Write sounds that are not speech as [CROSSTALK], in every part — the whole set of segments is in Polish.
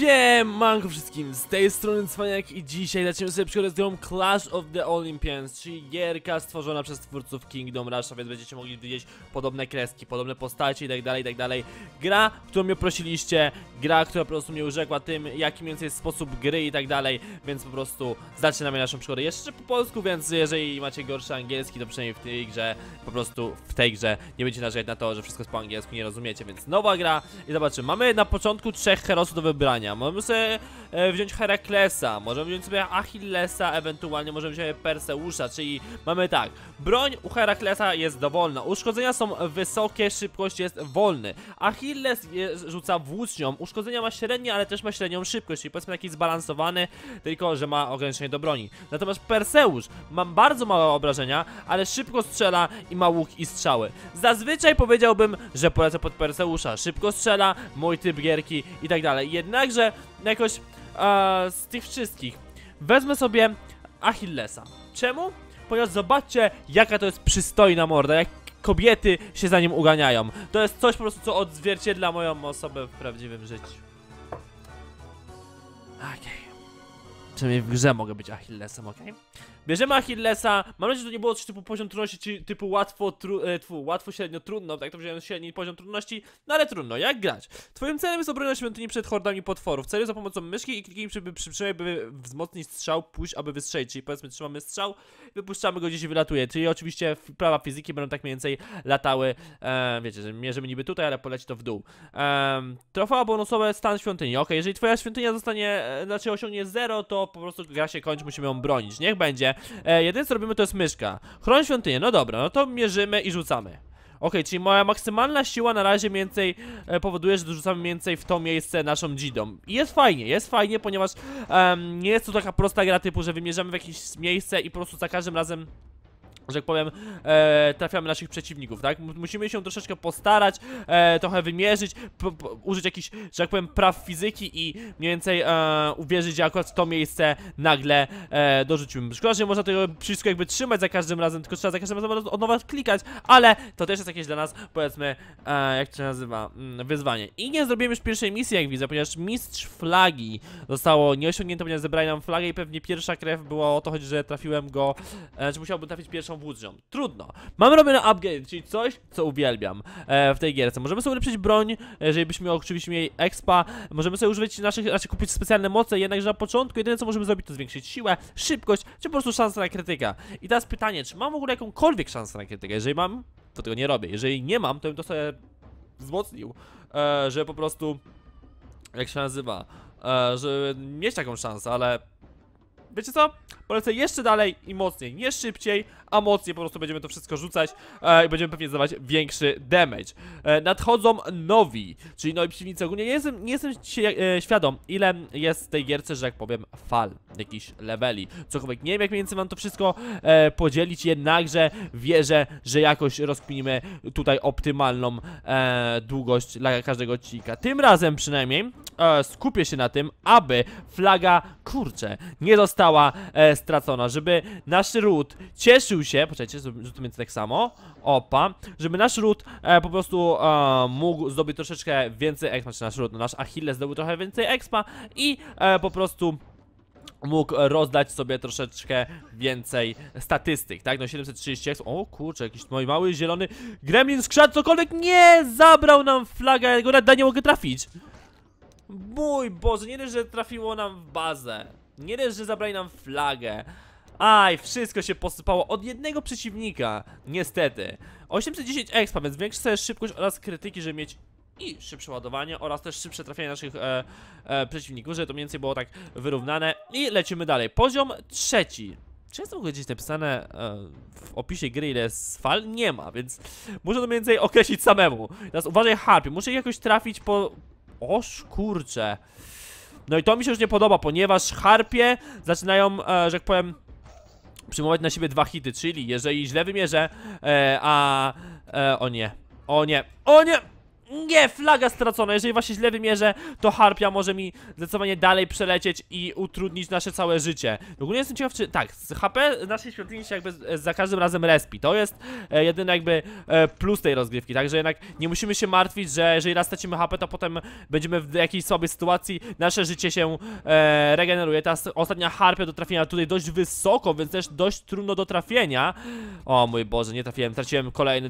Siemanko wszystkim, z tej strony Cwaniak i dzisiaj zaczniemy sobie przygodę z grą Clash of the Olympians, czyli gierka stworzona przez twórców Kingdom Rush, więc będziecie mogli widzieć podobne kreski, podobne postacie itd., tak itd. Tak gra, którą mnie prosiliście, gra, która po prostu mnie urzekła tym, jakim więcej jest sposób gry i tak dalej, więc po prostu zaczynamy naszą przygodę jeszcze po polsku, więc jeżeli macie gorszy angielski, to przynajmniej w tej grze, po prostu w tej grze nie będziecie narzekać na to, że wszystko jest po angielsku, nie rozumiecie, więc nowa gra i zobaczymy, mamy na początku trzech herosów do wybrania. Możemy sobie e, wziąć Heraklesa, możemy wziąć sobie Achillesa, ewentualnie możemy wziąć Perseusza, czyli mamy tak, broń u Heraklesa jest dowolna, uszkodzenia są wysokie, szybkość jest wolny. Achilles je, rzuca włócznią, uszkodzenia ma średnie, ale też ma średnią szybkość, czyli powiedzmy taki zbalansowany, tylko że ma ograniczenie do broni. Natomiast Perseusz ma bardzo małe obrażenia, ale szybko strzela i ma łuk i strzały. Zazwyczaj powiedziałbym, że polecę pod Perseusza, szybko strzela, mój typ gierki i tak dalej. Jednak tak, że jakoś e, z tych wszystkich wezmę sobie Achillesa. Czemu? Ponieważ zobaczcie, jaka to jest przystojna morda, jak kobiety się za nim uganiają. To jest coś po prostu, co odzwierciedla moją osobę w prawdziwym życiu. Okej. Okay przynajmniej w grze mogę być Achillesem, ok? Bierzemy Achillesa, mam nadzieję, że to nie było typu poziom trudności, czy typu łatwo, tru, e, tfu, łatwo, średnio, trudno, tak to wziąłem średni poziom trudności, no ale trudno, jak grać? Twoim celem jest obrona świątyni przed hordami potworów, celuj za pomocą myszki i kliknij przy, przy, przy by wzmocnić strzał, puść, aby wystrzelić, czyli powiedzmy trzymamy strzał, wypuszczamy go gdzieś i wylatuje, czyli oczywiście prawa fizyki będą tak mniej więcej latały, e, wiecie, że mierzymy niby tutaj, ale poleci to w dół. E, trofea bonusowe, stan świątyni, ok, jeżeli twoja świątynia zostanie, e, znaczy osiągnie 0, to po prostu gra się kończy, musimy ją bronić. Niech będzie. E, jedyne co robimy to jest myszka. Chron świątynię, no dobra, no to mierzymy i rzucamy. Ok, czyli moja maksymalna siła na razie mniej więcej e, powoduje, że dorzucamy mniej więcej w to miejsce naszą dzidą. I jest fajnie, jest fajnie, ponieważ um, nie jest to taka prosta gra typu, że wymierzamy w jakieś miejsce i po prostu za każdym razem że jak powiem, e, trafiamy naszych przeciwników, tak? Musimy się troszeczkę postarać, e, trochę wymierzyć, użyć jakichś, że tak powiem, praw fizyki i mniej więcej e, uwierzyć, że akurat to miejsce nagle e, dorzucimy. Szkoda, że nie można tego wszystko jakby trzymać za każdym razem, tylko trzeba za każdym razem od nowa klikać, ale to też jest jakieś dla nas, powiedzmy, e, jak to się nazywa, mm, wyzwanie. I nie zrobimy już pierwszej misji, jak widzę, ponieważ mistrz flagi zostało nieosiągnięte, ponieważ zebrali nam flagę i pewnie pierwsza krew była o to choć że trafiłem go, e, znaczy musiałbym trafić pierwszą obłódźnią. Trudno. Mam robione upgrade, czyli coś, co uwielbiam e, w tej gierce. Możemy sobie ulepszyć broń, e, jeżeli byśmy oczywiście mieli expa. Możemy sobie używać naszych, raczej znaczy kupić specjalne moce, jednakże na początku jedyne co możemy zrobić to zwiększyć siłę, szybkość, czy po prostu szansę na krytyka. I teraz pytanie, czy mam w ogóle jakąkolwiek szansę na krytykę? Jeżeli mam, to tego nie robię. Jeżeli nie mam, to bym to sobie wzmocnił, e, że po prostu, jak się nazywa, e, żeby mieć taką szansę, ale wiecie co? Polecę jeszcze dalej i mocniej, nie szybciej, a mocniej po prostu będziemy to wszystko rzucać e, i będziemy pewnie zdawać większy damage. E, nadchodzą nowi, czyli nowi przeciwnicy. Ogólnie nie jestem, nie jestem e, świadom, ile jest w tej gierce, że jak powiem, fal, jakichś leveli. Cokolwiek nie wiem, jak mniej więcej mam to wszystko e, podzielić, jednakże wierzę, że jakoś rozkminimy tutaj optymalną e, długość dla każdego odcinka. Tym razem przynajmniej e, skupię się na tym, aby flaga, kurczę, nie została stracona, żeby nasz ród cieszył się, poczekajcie, zróbmy to tak samo Opa, żeby nasz ród e, po prostu e, mógł zdobyć troszeczkę więcej expa, czy nasz ród, no nasz Achilles zdobył trochę więcej expa I e, po prostu mógł rozdać sobie troszeczkę więcej statystyk, tak? No 730 X. O kurczę, jakiś mój mały zielony gremlin skrzat cokolwiek nie zabrał nam flagę, ja go nawet nie mogę trafić. Mój Boże, nie dość, że trafiło nam w bazę. Nie dość, że zabrali nam flagę. Aj, wszystko się posypało od jednego przeciwnika, niestety. 810 expa, więc większa jest szybkość oraz krytyki, żeby mieć i szybsze ładowanie oraz też szybsze trafienie naszych e, e, przeciwników, żeby to mniej więcej było tak wyrównane. I lecimy dalej. Poziom trzeci. Czy jest w ogóle gdzieś napisane e, w opisie gry ile jest fal? Nie ma, więc muszę to mniej więcej określić samemu. Teraz uważaj harpie, muszę jakoś trafić po... Oż kurcze. No i to mi się już nie podoba, ponieważ harpie zaczynają, e, że jak powiem, przyjmować na siebie dwa hity, czyli jeżeli źle wymierzę, e, a... E, o nie, o nie, o nie! Nie, flaga stracona. Jeżeli właśnie źle wymierzę, to harpia może mi zdecydowanie dalej przelecieć i utrudnić nasze całe życie. W ogóle jestem ciekaw, czy... Tak, HP naszej świątyni się jakby e, za każdym razem respi. To jest e, jedyny jakby e, plus tej rozgrywki, także jednak nie musimy się martwić, że jeżeli raz stracimy HP, to potem będziemy w jakiejś słabej sytuacji, nasze życie się e, regeneruje. Ta ostatnia harpia do trafienia tutaj dość wysoko, więc też dość trudno do trafienia. O mój Boże, nie trafiłem, traciłem kolejne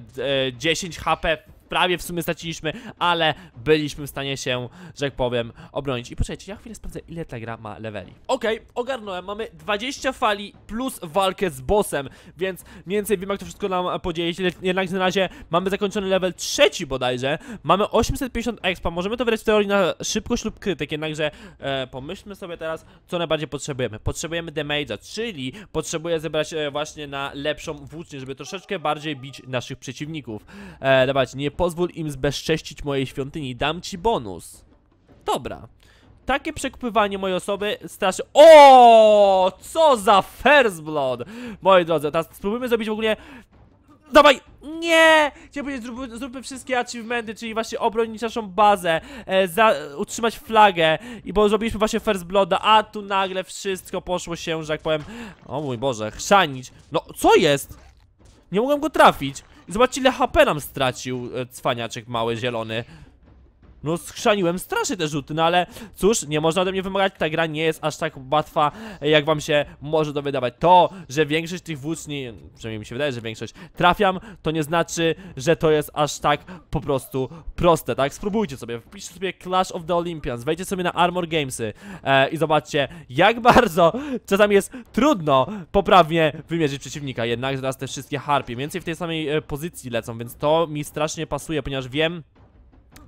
e, 10 HP prawie w sumie straciliśmy, ale byliśmy w stanie się, że jak powiem, obronić. I poczekajcie, ja chwilę sprawdzę, ile ta gra ma leveli. Okej, okay, ogarnąłem, mamy 20 fali plus walkę z bossem, więc mniej więcej wiem, jak to wszystko nam podzielić, jednak na razie mamy zakończony level trzeci bodajże, mamy 850 expa, możemy to wydać w teorii na szybkość lub krytyk, jednakże e, pomyślmy sobie teraz, co najbardziej potrzebujemy. Potrzebujemy damage'a, czyli potrzebuję zebrać e, właśnie na lepszą włócznię, żeby troszeczkę bardziej bić naszych przeciwników. E, dawać, nie pozwól im zbezcześcić mojej świątyni, dam ci bonus. Dobra. Takie przekupywanie mojej osoby strasznie... O, Co za first blood! Moi drodzy, teraz spróbujmy zrobić w ogóle... Dawaj! Nie! Chciałem powiedzieć, zrób, zróbmy wszystkie achievementy, czyli właśnie obronić naszą bazę, e, za, utrzymać flagę, i bo zrobiliśmy właśnie first blooda, a tu nagle wszystko poszło się, że jak powiem... O mój Boże, chrzanić. No, co jest? Nie mogłem go trafić. Zobaczcie ile HP nam stracił e, cwaniaczek mały, zielony no schrzaniłem strasznie te rzuty, no ale cóż, nie można ode mnie wymagać, ta gra nie jest aż tak łatwa, jak wam się może to wydawać. To, że większość tych włóczni, przynajmniej mi się wydaje, że większość, trafiam, to nie znaczy, że to jest aż tak po prostu proste, tak? Spróbujcie sobie, wpiszcie sobie Clash of the Olympians, wejdźcie sobie na Armor Gamesy e, i zobaczcie, jak [LAUGHS] bardzo czasami jest trudno poprawnie wymierzyć przeciwnika, jednak zaraz te wszystkie harpie, więcej w tej samej e, pozycji lecą, więc to mi strasznie pasuje, ponieważ wiem,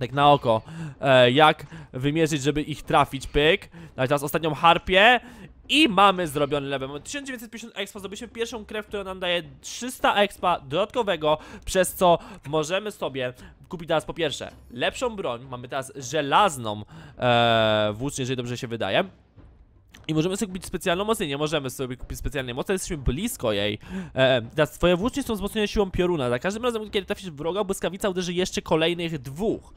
tak na oko, e, jak wymierzyć, żeby ich trafić, pyk. No teraz ostatnią harpię i mamy zrobiony level. 1950 expa, zrobiliśmy pierwszą krew, która nam daje 300 expa dodatkowego, przez co możemy sobie kupić teraz po pierwsze lepszą broń, mamy teraz żelazną e, włócznię, jeżeli dobrze się wydaje. I możemy sobie kupić specjalną moc, nie możemy sobie kupić specjalnej mocy, jesteśmy blisko jej. E, e, teraz twoje włócznie są wzmocnione siłą pioruna, za każdym razem, kiedy trafisz wroga, błyskawica uderzy jeszcze kolejnych dwóch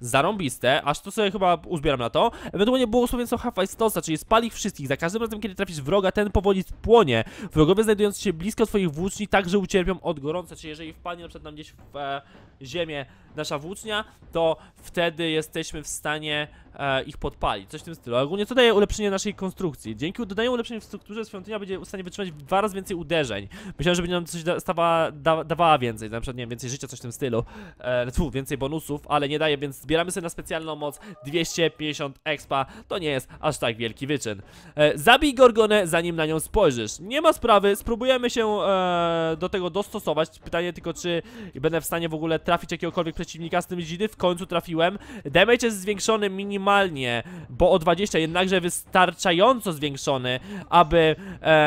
zarąbiste, aż to sobie chyba uzbieram na to. Ewentualnie było i Hafajstosa, czyli spali ich wszystkich. Za każdym razem, kiedy trafisz wroga, ten powoli płonie. Wrogowie znajdujący się blisko swoich włóczni także ucierpią od gorąca, czyli jeżeli wpadnie na przykład gdzieś w e, ziemię nasza włócznia, to wtedy jesteśmy w stanie e, ich podpalić. Coś w tym stylu. ogólnie to daje ulepszenie naszej konstrukcji. Dzięki dodaniu ulepszeń w strukturze świątynia będzie w stanie wytrzymać dwa razy więcej uderzeń. Myślałem, że będzie nam coś da stawa, da dawała więcej, na przykład nie wiem, więcej życia, coś w tym stylu. E, tfu, znaczy, więcej bonusów, ale nie daje, więc zbieramy sobie na specjalną moc 250 expa. To nie jest aż tak wielki wyczyn. E, zabij Gorgonę, zanim na nią spojrzysz. Nie ma sprawy, spróbujemy się e, do tego dostosować. Pytanie tylko, czy będę w stanie w ogóle trafić jakiegokolwiek przeciwnika z tym Zidy, w końcu trafiłem. Damage jest zwiększony minimalnie, bo o 20, jednakże wystarczająco zwiększony, aby...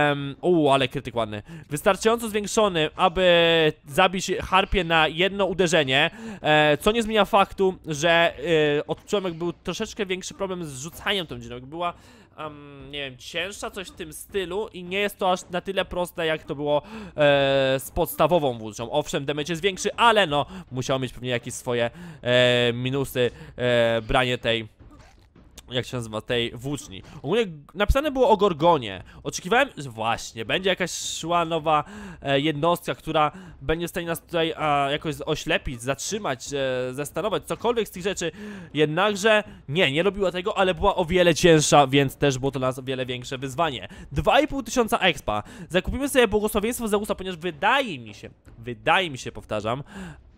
Um, uu, ale krytyk ładny. Wystarczająco zwiększony, aby zabić Harpie na jedno uderzenie, e, co nie zmienia faktu, że e, odczułem jak był troszeczkę większy problem z rzucaniem tą dziną, jak była um, nie wiem, cięższa, coś w tym stylu i nie jest to aż na tyle proste, jak to było e, z podstawową włóczą. Owszem, damage jest większy, ale no, musiało mieć pewnie jakieś swoje e, minusy e, branie tej jak się nazywa, tej włóczni. Ogólnie napisane było o Gorgonie. Oczekiwałem, że właśnie, będzie jakaś szła nowa e, jednostka, która będzie w stanie nas tutaj jakoś oślepić, zatrzymać, e, zastanować, cokolwiek z tych rzeczy. Jednakże, nie, nie robiła tego, ale była o wiele cięższa, więc też było to nas o wiele większe wyzwanie. 2,5 tysiąca expa. Zakupimy sobie błogosławieństwo Zeusa, ponieważ wydaje mi się, wydaje mi się, powtarzam,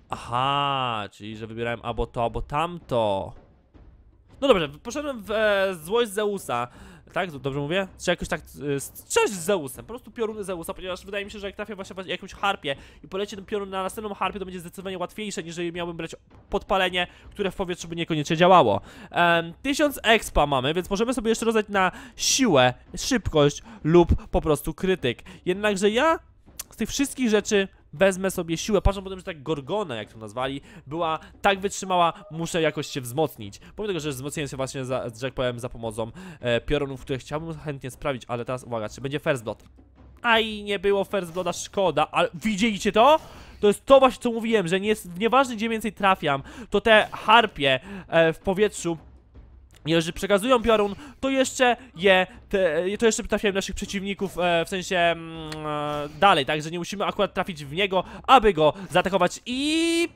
aha, czyli że wybierałem albo to, albo tamto. No dobrze, poszedłem w e, złość Zeusa. Tak? Dobrze mówię? Czy jakoś tak Cześć e, z Zeusem, po prostu pioruny Zeusa, ponieważ wydaje mi się, że jak trafię właśnie jakąś harpie i polecie ten piorun na następną harpie, to będzie zdecydowanie łatwiejsze, niż jeżeli miałbym brać podpalenie, które w powietrzu by niekoniecznie działało. Tysiąc 1000 expa mamy, więc możemy sobie jeszcze rozdać na siłę, szybkość lub po prostu krytyk. Jednakże ja z tych wszystkich rzeczy wezmę sobie siłę, patrzę po tym, że tak Gorgona, jak to nazwali, była tak wytrzymała, muszę jakoś się wzmocnić. Pomimo tego, że wzmocniłem się właśnie, za, jak powiem, za pomocą e, piorunów, które chciałbym chętnie sprawić, ale teraz uwaga, czy będzie first blood? Aj, nie było first blooda, szkoda, ale widzieliście to? To jest to właśnie, co mówiłem, że nie, nieważne gdzie więcej trafiam, to te harpie e, w powietrzu jeżeli przekazują piorun, to jeszcze je, te, to jeszcze trafiają naszych przeciwników, e, w sensie mm, e, dalej, także nie musimy akurat trafić w niego, aby go zaatakować i...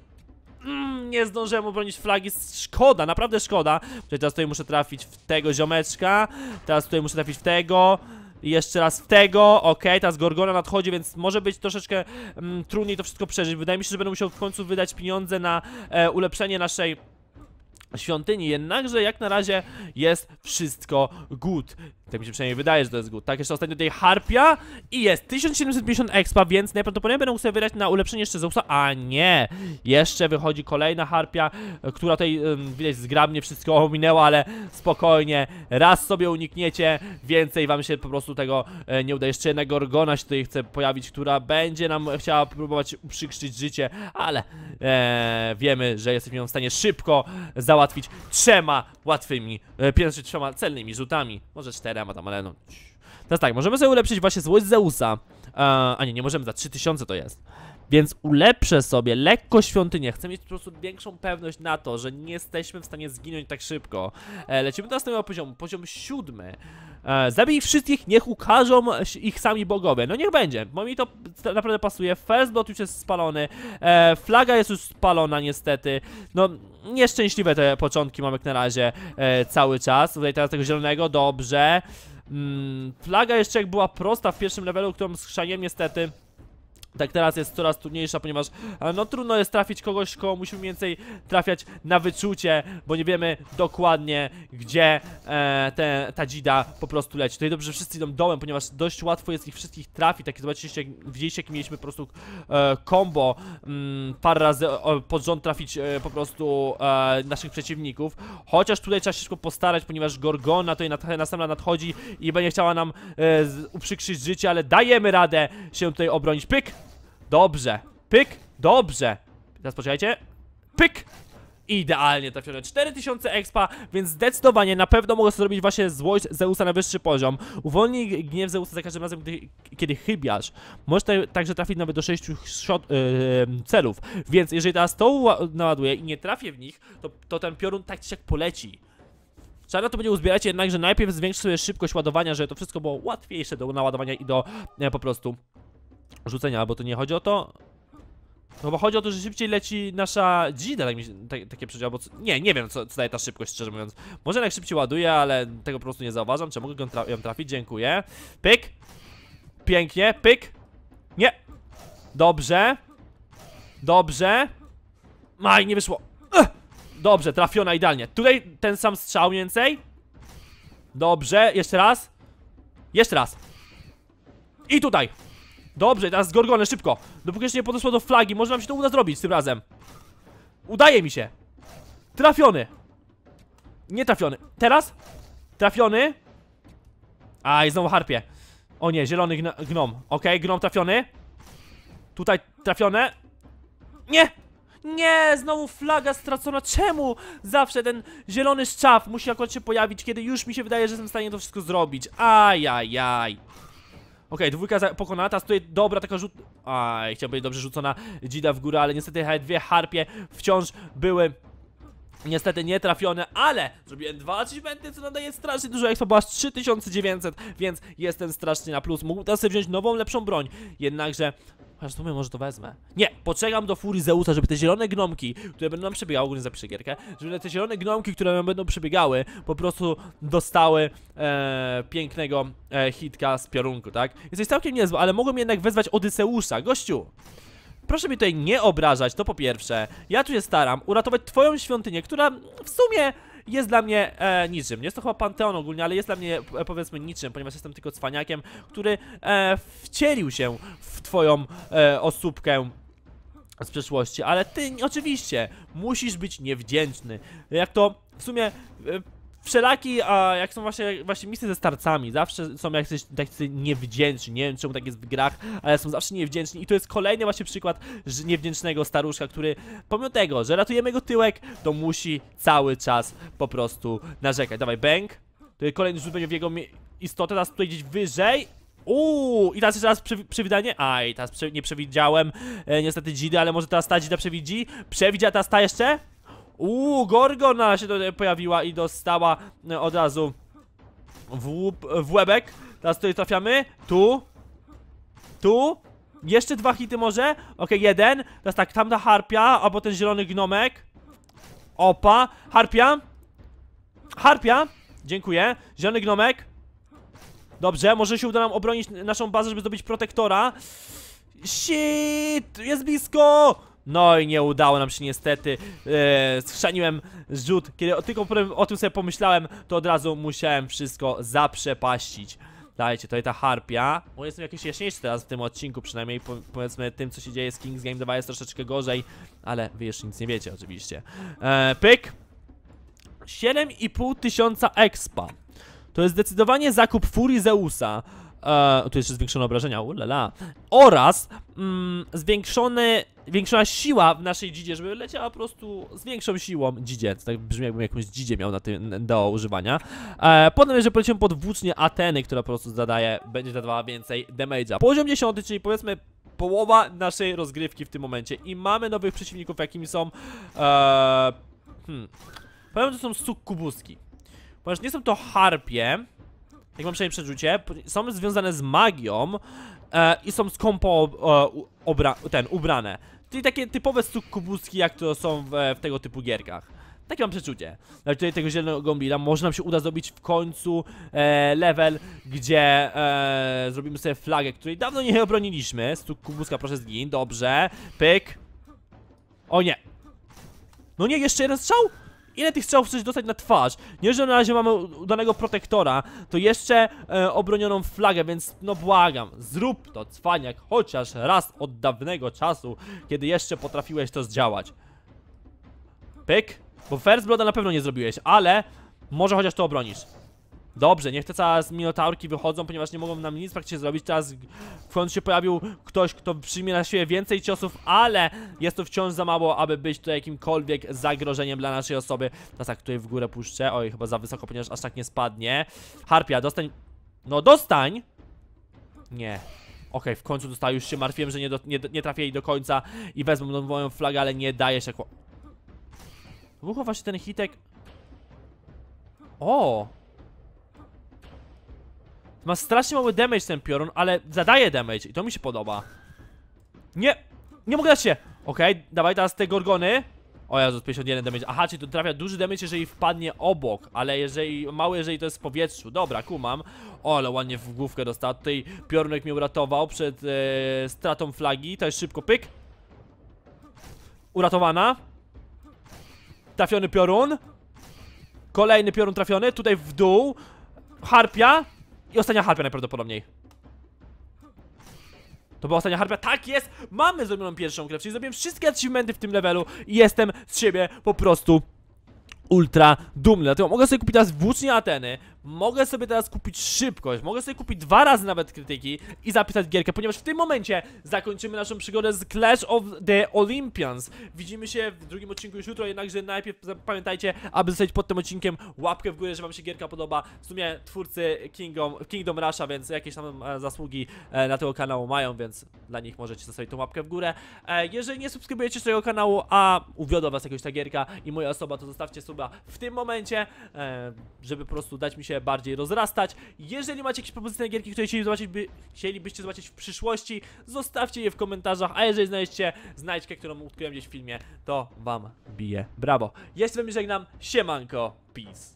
Mm, nie zdążyłem obronić flagi, szkoda, naprawdę szkoda, Czyli teraz tutaj muszę trafić w tego ziomeczka, teraz tutaj muszę trafić w tego, jeszcze raz w tego, ok, teraz Gorgona nadchodzi, więc może być troszeczkę mm, trudniej to wszystko przeżyć, wydaje mi się, że będę musiał w końcu wydać pieniądze na e, ulepszenie naszej świątyni. Jednakże jak na razie jest wszystko good. Tak mi się przynajmniej wydaje, że to jest good. Tak, jeszcze ostatnio tutaj harpia i jest 1750 expa, więc najprawdopodobniej będę musiał sobie wydać na ulepszenie jeszcze Zeusa, a nie! Jeszcze wychodzi kolejna harpia, która tutaj um, widać zgrabnie wszystko ominęła, ale spokojnie, raz sobie unikniecie, więcej wam się po prostu tego e, nie uda. Jeszcze jedna Gorgona się tutaj chce pojawić, która będzie nam chciała próbować przykrzyć życie, ale e, wiemy, że jesteśmy ją w stanie szybko załatwić trzema łatwymi, e, pierwszy trzema celnymi rzutami, może cztery ale tam, ale no... Teraz tak, możemy sobie ulepszyć właśnie złość Zeusa. Eee, a nie, nie możemy, za 3000 to jest. Więc ulepszę sobie lekko świątynię. Chcę mieć po prostu większą pewność na to, że nie jesteśmy w stanie zginąć tak szybko. E, lecimy do następnego poziomu. Poziom siódmy. E, zabij wszystkich, niech ukażą ich sami bogowie. No niech będzie. Bo mi to naprawdę pasuje. First Blood już jest spalony. E, flaga jest już spalona niestety. No nieszczęśliwe te początki mamy jak na razie e, cały czas. Tutaj teraz tego zielonego, dobrze. Mm, flaga jeszcze jak była prosta w pierwszym levelu, którą schrzaniłem niestety tak teraz jest coraz trudniejsza, ponieważ e, no trudno jest trafić kogoś, koło musimy więcej trafiać na wyczucie, bo nie wiemy dokładnie, gdzie e, te, ta dzida po prostu leci. Tutaj dobrze, że wszyscy idą dołem, ponieważ dość łatwo jest ich wszystkich trafić, tak zobaczcie jak, widzieliście, jak mieliśmy po prostu e, combo m, mm, parę razy o, pod rząd trafić e, po prostu e, naszych przeciwników, chociaż tutaj trzeba się szybko postarać, ponieważ Gorgona tutaj nad, następna nadchodzi i będzie chciała nam e, z, uprzykrzyć życie, ale dajemy radę się tutaj obronić. Pyk! Dobrze. Pyk. Dobrze. Teraz poczekajcie. Pyk. Idealnie trafione 4000 expa, więc zdecydowanie na pewno mogę zrobić właśnie złość Zeusa na wyższy poziom. Uwolnij gniew Zeusa za każdym razem, gdy, kiedy chybiasz. Możesz także trafić nawet do 6 yy, celów, więc jeżeli teraz to naładuję i nie trafię w nich, to, to ten piorun tak ci jak poleci. Trzeba na to będzie uzbierać jednakże najpierw zwiększy sobie szybkość ładowania, żeby to wszystko było łatwiejsze do naładowania i do e, po prostu rzucenia, albo to nie chodzi o to. No bo chodzi o to, że szybciej leci nasza dzida, tak mi się, tak, takie przedział, bo co, nie, nie wiem co, co daje ta szybkość, szczerze mówiąc. Może jak szybciej ładuje, ale tego po prostu nie zauważam, czy mogę ją trafić, dziękuję. Pyk, pięknie, pyk, nie, dobrze, dobrze, maj, nie wyszło, Ech. dobrze, trafiona idealnie. Tutaj ten sam strzał mniej więcej, dobrze, jeszcze raz, jeszcze raz i tutaj. Dobrze, teraz z szybko. Dopóki jeszcze nie podeszło do flagi, może nam się to uda zrobić tym razem. Udaje mi się. Trafiony. Nie trafiony. Teraz? Trafiony. Aj, znowu harpie. O nie, zielony gn gnom. Okej, okay, gnom trafiony. Tutaj trafione. Nie! Nie, znowu flaga stracona. Czemu zawsze ten zielony szczaf musi akurat się pojawić, kiedy już mi się wydaje, że jestem w stanie to wszystko zrobić? Aj, Aj, aj. Okej, okay, dwójka pokonana, teraz tutaj dobra taka rzut... Aj, chciałbym być dobrze rzucona Gida w górę, ale niestety dwie harpie wciąż były Niestety nie trafione, ale zrobiłem dwa achievementy, co nadaje strasznie dużo expo, bo aż 3900, więc jestem strasznie na plus. Mógłbym teraz sobie wziąć nową, lepszą broń, jednakże... Chociaż to może to wezmę. Nie, poczekam do furii Zeusa, żeby te zielone gnomki, które będą nam przebiegały, ogólnie zapiszę gierkę, żeby te zielone gnomki, które nam będą przebiegały, po prostu dostały e, pięknego e, hitka z piorunku, tak? Jesteś całkiem niezły, ale mogłem jednak wezwać Odyseusza, gościu! Proszę mi tutaj nie obrażać, to po pierwsze. Ja tu się staram uratować twoją świątynię, która w sumie jest dla mnie e, niczym. Jest to chyba Panteon ogólnie, ale jest dla mnie e, powiedzmy niczym, ponieważ jestem tylko cwaniakiem, który e, wcielił się w twoją e, osóbkę z przeszłości, ale ty oczywiście musisz być niewdzięczny. Jak to w sumie e, wszelaki, a jak są właśnie, właśnie misje ze starcami, zawsze są jakieś tacy niewdzięczni, nie wiem czemu tak jest w grach, ale są zawsze niewdzięczni i to jest kolejny właśnie przykład niewdzięcznego staruszka, który pomimo tego, że ratujemy go tyłek, to musi cały czas po prostu narzekać. Dawaj, bang. Kolejny rzut w jego istotę, teraz tutaj gdzieś wyżej Uuu, i teraz jeszcze raz przewidanie. Aj, teraz prze, nie przewidziałem. E, niestety Dzidy, ale może teraz ta Dzida przewidzi. Przewidzia, teraz ta jeszcze? Uuu, Gorgona się tutaj pojawiła i dostała e, od razu w, łup, e, w łebek. Teraz tutaj trafiamy. Tu. Tu. Jeszcze dwa hity może? Ok, jeden. Teraz tak, tamta harpia, albo ten zielony gnomek. Opa. Harpia. Harpia. Dziękuję. Zielony gnomek. Dobrze, może się uda nam obronić naszą bazę, żeby zdobyć protektora. Shit! Jest blisko! No i nie udało nam się niestety. Eee, schrzaniłem rzut. Kiedy tylko o tym sobie pomyślałem, to od razu musiałem wszystko zaprzepaścić. Dajcie, tutaj ta harpia. Bo jestem jakiś jaśniejszy teraz w tym odcinku, przynajmniej po, powiedzmy tym, co się dzieje z King's Game 2 jest troszeczkę gorzej, ale wy jeszcze nic nie wiecie oczywiście. Eee, pyk. 7,5 tysiąca expa. To jest zdecydowanie zakup Furii Zeusa. Eee, tu jeszcze zwiększone obrażenia, ulala. Oraz mm, zwiększony większa siła w naszej dzidzie, żeby leciała po prostu z większą siłą dzidzie. To tak brzmi jakbym jakąś dzidzie miał na tym do używania. E, potem, jeżeli polecimy pod włócznie Ateny, która po prostu zadaje, będzie zadawała więcej damage'a. Poziom 10, czyli powiedzmy połowa naszej rozgrywki w tym momencie. I mamy nowych przeciwników, jakimi są... E, hmm... Powiem, że to są sukkubuski. Ponieważ nie są to harpie, jak mam przynajmniej przeczucie, są związane z magią e, i są skąpo e, ubra ten, ubrane. Czyli takie typowe sukubuski, jak to są w, e, w tego typu gierkach. Takie mam przeczucie. Znaczy tutaj tego zielonego gombila może nam się uda zrobić w końcu e, level, gdzie e, zrobimy sobie flagę, której dawno nie obroniliśmy. Stuk kubuska, proszę zgin, dobrze. Pyk. O nie. No nie, jeszcze jeden strzał? ile tych strzałów chcesz dostać na twarz? Nie, że na razie mamy udanego protektora, to jeszcze e, obronioną flagę, więc no błagam, zrób to, cwaniak, chociaż raz od dawnego czasu, kiedy jeszcze potrafiłeś to zdziałać. Pyk, bo first blooda na pewno nie zrobiłeś, ale może chociaż to obronisz. Dobrze, niech te teraz minotaurki wychodzą, ponieważ nie mogą nam nic praktycznie zrobić. Teraz w końcu się pojawił ktoś, kto przyjmie na siebie więcej ciosów, ale jest to wciąż za mało, aby być tutaj jakimkolwiek zagrożeniem dla naszej osoby. Teraz tak tutaj w górę puszczę. Oj, chyba za wysoko, ponieważ aż tak nie spadnie. Harpia, dostań... No, dostań! Nie, Okej, okay, w końcu dostała, już się martwiłem, że nie, do, nie, nie trafię jej do końca i wezmę moją flagę, ale nie daje się. Wybuchowa się ten hitek. O! Ma strasznie mały damage ten piorun, ale zadaje damage i to mi się podoba. Nie! Nie mogę dać się! Okej, okay, dawaj teraz te gorgony. O Jezus, 51 damage. Aha, czyli to trafia duży damage, jeżeli wpadnie obok, ale jeżeli mały, jeżeli to jest w powietrzu. Dobra, kumam. O, ale ładnie w główkę dostał. Tutaj piorunek mnie uratował przed e, stratą flagi. To jest szybko, pyk. Uratowana. Trafiony piorun. Kolejny piorun trafiony, tutaj w dół. Harpia. I ostatnia harpia najprawdopodobniej. To była ostatnia harpia. Tak jest! Mamy zrobioną pierwszą grę, czyli zrobiłem wszystkie achievementy w tym levelu i jestem z siebie po prostu ultra dumny. Dlatego mogę sobie kupić teraz włócznie Ateny, mogę sobie teraz kupić szybkość, mogę sobie kupić dwa razy nawet krytyki i zapisać gierkę, ponieważ w tym momencie zakończymy naszą przygodę z Clash of the Olympians. Widzimy się w drugim odcinku już jutro, jednakże najpierw pamiętajcie, aby zostawić pod tym odcinkiem łapkę w górę, że wam się gierka podoba. W sumie twórcy Kingdom, Kingdom Rusha, więc jakieś tam e, zasługi e, na tego kanału mają, więc dla nich możecie zostawić tą łapkę w górę. E, jeżeli nie subskrybujecie tego kanału, a uwiodła was jakaś ta gierka i moja osoba, to zostawcie suba w tym momencie, żeby po prostu dać mi się się bardziej rozrastać. Jeżeli macie jakieś propozycje na gierki, które chcieli zobaczyć, by, chcielibyście zobaczyć w przyszłości, zostawcie je w komentarzach, a jeżeli znajdziecie znajdźkę, którą utkwiłem gdzieś w filmie, to wam bije brawo. Ja się z wami żegnam, siemanko, peace.